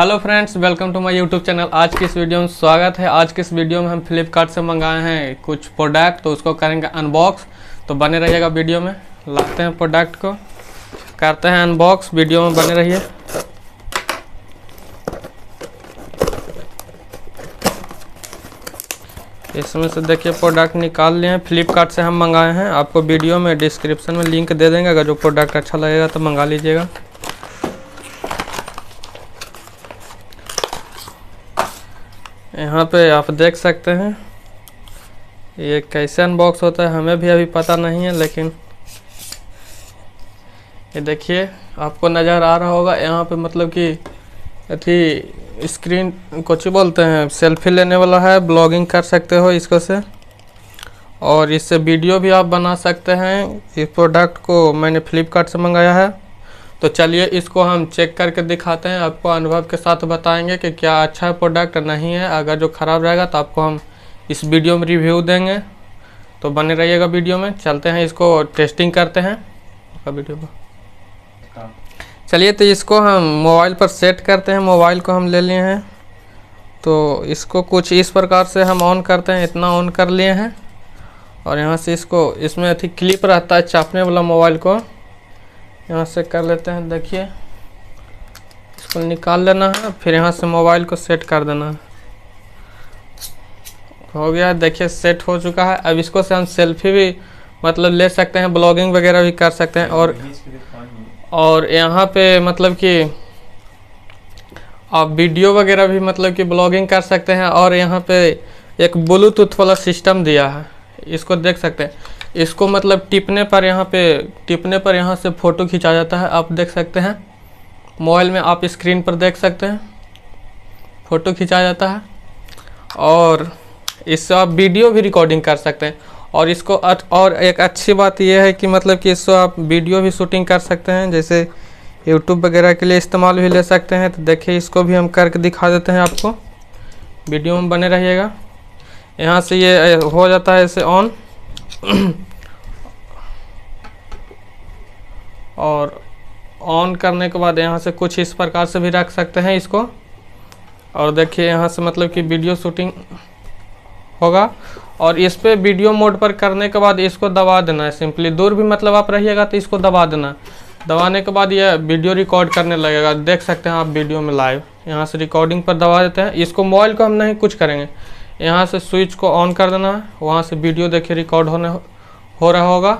hello friends welcome to my YouTube channel आज के इस वीडियो में स्वागत है आज के इस वीडियो में हम फ्लिपकार्ट से मंगाए हैं कुछ प्रोडक्ट तो उसको करेंगे अनबॉक्स तो बने रहिएगा वीडियो में लाते हैं प्रोडक्ट को करते हैं अनबॉक्स वीडियो में बने रहिए इसमें से देखिए प्रोडक्ट निकाल लिए हैं फ्लिपकार्ट से हम मंगाए हैं आपको वीडियो में डिस्क्रिप्शन में लिंक दे देंगे अगर जो प्रोडक्ट अच्छा लगेगा तो मंगा लीजिएगा यहाँ पे आप देख सकते हैं ये कैसे अनबॉक्स होता है हमें भी अभी पता नहीं है लेकिन ये देखिए आपको नज़र आ रहा होगा यहाँ पे मतलब कि अथी स्क्रीन कुछ बोलते हैं सेल्फी लेने वाला है ब्लॉगिंग कर सकते हो इसको से और इससे वीडियो भी आप बना सकते हैं इस प्रोडक्ट को मैंने फ्लिपकार्ट से मंगाया है तो चलिए इसको हम चेक करके दिखाते हैं आपको अनुभव के साथ बताएंगे कि क्या अच्छा प्रोडक्ट नहीं है अगर जो ख़राब रहेगा तो आपको हम इस वीडियो में रिव्यू देंगे तो बने रहिएगा वीडियो में चलते हैं इसको टेस्टिंग करते हैं वीडियो पर चलिए तो इसको हम मोबाइल पर सेट करते हैं मोबाइल को हम ले लिए हैं तो इसको कुछ इस प्रकार से हम ऑन करते हैं इतना ऑन कर लिए हैं और यहाँ से इसको इसमें अथी क्लिप रहता है चापने वाला मोबाइल को यहाँ से कर लेते हैं देखिए इसको निकाल लेना है फिर यहाँ से मोबाइल को सेट कर देना है हो गया देखिए सेट हो चुका है अब इसको से हम सेल्फी भी मतलब ले सकते हैं ब्लॉगिंग वगैरह भी कर सकते हैं और और यहाँ पे मतलब कि आप वीडियो वगैरह भी मतलब कि ब्लॉगिंग कर सकते हैं और यहाँ पे एक ब्लूटूथ वाला सिस्टम दिया है इसको देख सकते हैं इसको मतलब टिपने पर यहाँ पे टिपने पर यहाँ से फ़ोटो खींचा जाता है आप देख सकते हैं मोबाइल में आप स्क्रीन पर देख सकते हैं फ़ोटो खींचा जाता है और इससे आप वीडियो भी रिकॉर्डिंग कर सकते हैं और इसको और एक अच्छी बात यह है कि मतलब कि इससे आप वीडियो भी शूटिंग कर सकते हैं जैसे यूट्यूब वगैरह के लिए इस्तेमाल भी ले सकते हैं तो देखिए इसको भी हम करके दिखा देते हैं आपको वीडियो में बने रहिएगा यहाँ से ये हो जाता है इसे ऑन और ऑन करने के बाद यहाँ से कुछ इस प्रकार से भी रख सकते हैं इसको और देखिए यहाँ से मतलब कि वीडियो शूटिंग होगा और इस पर वीडियो मोड पर करने के बाद इसको दबा देना है सिंपली दूर भी मतलब आप रहिएगा तो इसको दबा देना दबाने के बाद यह वीडियो रिकॉर्ड करने लगेगा देख सकते हैं आप वीडियो में लाइव यहाँ से रिकॉर्डिंग पर दबा देते हैं इसको मोबाइल को हम नहीं कुछ करेंगे यहाँ से स्विच को ऑन कर देना है वहाँ से वीडियो देखिए रिकॉर्ड होने हो रहा होगा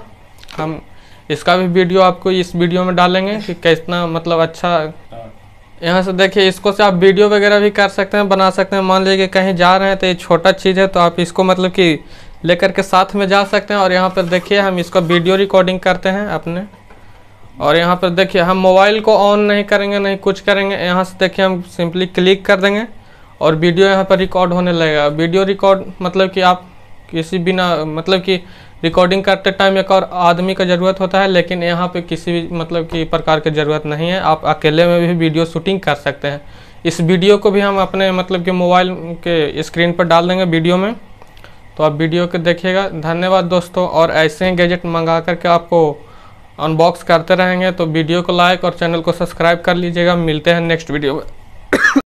हम इसका भी वीडियो आपको इस वीडियो में डालेंगे कि कितना मतलब अच्छा यहाँ से देखिए इसको से आप वीडियो वगैरह भी कर सकते हैं बना सकते हैं मान लीजिए कहीं जा रहे हैं तो ये छोटा चीज़ है तो आप इसको मतलब कि लेकर के साथ में जा सकते हैं और यहाँ पर देखिए हम इसका वीडियो रिकॉर्डिंग करते हैं अपने और यहाँ पर देखिए हम मोबाइल को ऑन नहीं करेंगे नहीं कुछ करेंगे यहाँ से देखिए हम सिंपली क्लिक कर देंगे और वीडियो यहाँ पर रिकॉर्ड होने लगेगा वीडियो रिकॉर्ड मतलब कि आप किसी बिना मतलब कि रिकॉर्डिंग करते टाइम एक और आदमी का ज़रूरत होता है लेकिन यहाँ पे किसी भी मतलब कि प्रकार की ज़रूरत नहीं है आप अकेले में भी वीडियो शूटिंग कर सकते हैं इस वीडियो को भी हम अपने मतलब कि मोबाइल के स्क्रीन पर डाल देंगे वीडियो में तो आप वीडियो के देखिएगा धन्यवाद दोस्तों और ऐसे ही गैजेट मंगा करके आपको अनबॉक्स करते रहेंगे तो वीडियो को लाइक और चैनल को सब्सक्राइब कर लीजिएगा मिलते हैं नेक्स्ट वीडियो में